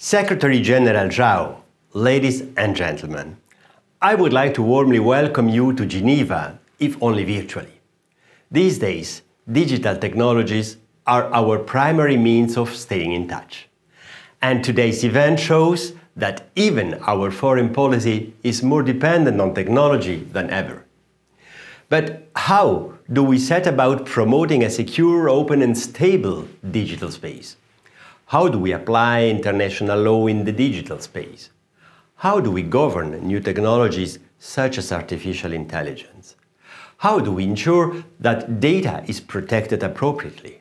Secretary General Zhao, ladies and gentlemen, I would like to warmly welcome you to Geneva, if only virtually. These days, digital technologies are our primary means of staying in touch. And today's event shows that even our foreign policy is more dependent on technology than ever. But how do we set about promoting a secure, open and stable digital space? How do we apply international law in the digital space? How do we govern new technologies such as artificial intelligence? How do we ensure that data is protected appropriately?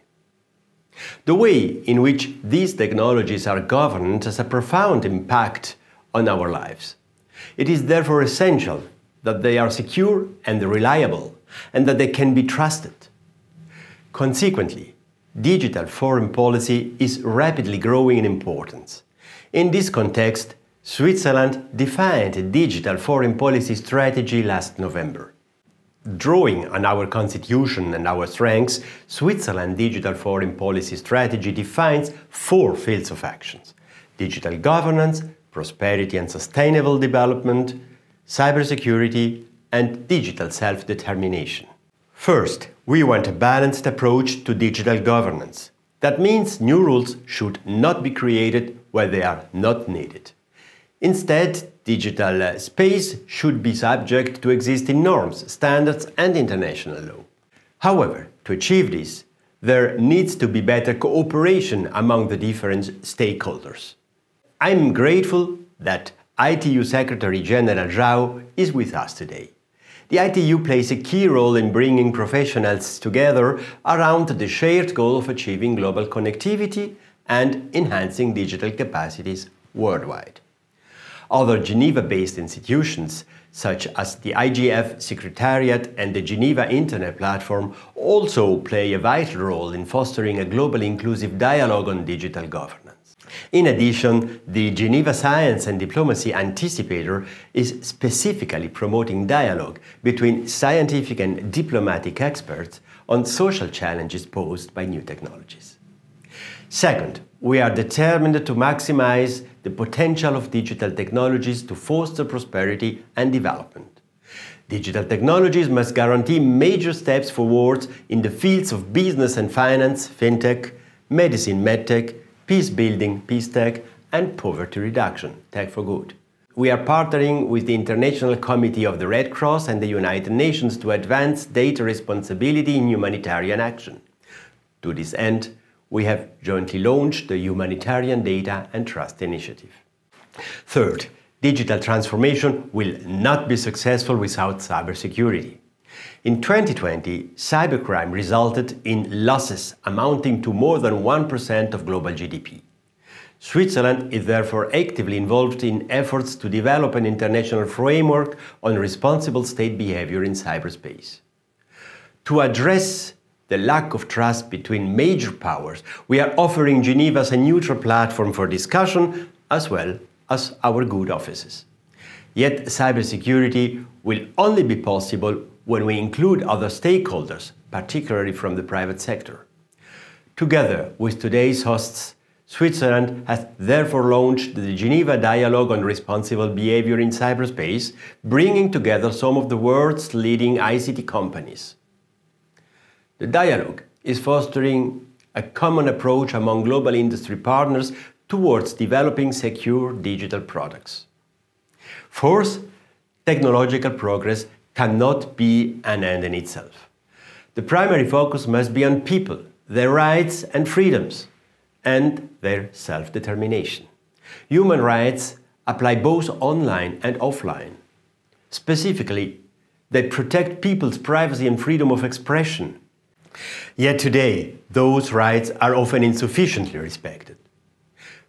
The way in which these technologies are governed has a profound impact on our lives. It is therefore essential that they are secure and reliable, and that they can be trusted. Consequently, digital foreign policy is rapidly growing in importance. In this context, Switzerland defined a digital foreign policy strategy last November. Drawing on our constitution and our strengths, Switzerland's digital foreign policy strategy defines four fields of actions digital governance, prosperity and sustainable development, cybersecurity, and digital self determination. First, we want a balanced approach to digital governance. That means new rules should not be created where they are not needed. Instead, digital uh, space should be subject to existing norms, standards and international law. However, to achieve this, there needs to be better cooperation among the different stakeholders. I'm grateful that ITU Secretary General Zhao is with us today. The ITU plays a key role in bringing professionals together around the shared goal of achieving global connectivity and enhancing digital capacities worldwide. Other Geneva-based institutions, such as the IGF Secretariat and the Geneva Internet Platform, also play a vital role in fostering a global, inclusive dialogue on digital governance. In addition, the Geneva Science and Diplomacy Anticipator is specifically promoting dialogue between scientific and diplomatic experts on social challenges posed by new technologies. Second, we are determined to maximize the potential of digital technologies to foster prosperity and development. Digital technologies must guarantee major steps forward in the fields of business and finance, fintech, medicine, medtech, peace building, peace tech, and poverty reduction, tech for good. We are partnering with the International Committee of the Red Cross and the United Nations to advance data responsibility in humanitarian action. To this end, we have jointly launched the Humanitarian Data and Trust Initiative. Third, digital transformation will not be successful without cybersecurity. In 2020, cybercrime resulted in losses amounting to more than 1% of global GDP. Switzerland is therefore actively involved in efforts to develop an international framework on responsible state behavior in cyberspace. To address the lack of trust between major powers, we are offering Geneva as a neutral platform for discussion as well as our good offices. Yet cybersecurity will only be possible when we include other stakeholders, particularly from the private sector. Together with today's hosts, Switzerland has therefore launched the Geneva Dialogue on Responsible Behavior in Cyberspace, bringing together some of the world's leading ICT companies. The dialogue is fostering a common approach among global industry partners towards developing secure digital products. Fourth, technological progress cannot be an end in itself. The primary focus must be on people, their rights and freedoms, and their self determination. Human rights apply both online and offline. Specifically, they protect people's privacy and freedom of expression. Yet today, those rights are often insufficiently respected.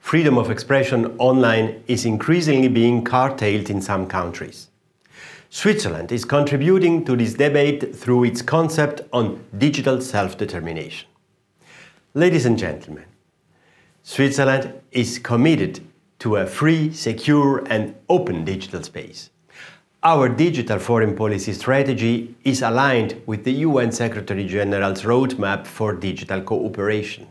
Freedom of expression online is increasingly being curtailed in some countries. Switzerland is contributing to this debate through its concept on digital self-determination. Ladies and gentlemen, Switzerland is committed to a free, secure and open digital space. Our digital foreign policy strategy is aligned with the UN Secretary-General's roadmap for digital cooperation.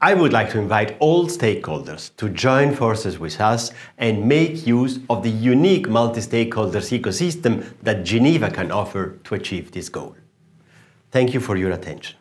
I would like to invite all stakeholders to join forces with us and make use of the unique multi-stakeholders ecosystem that Geneva can offer to achieve this goal. Thank you for your attention.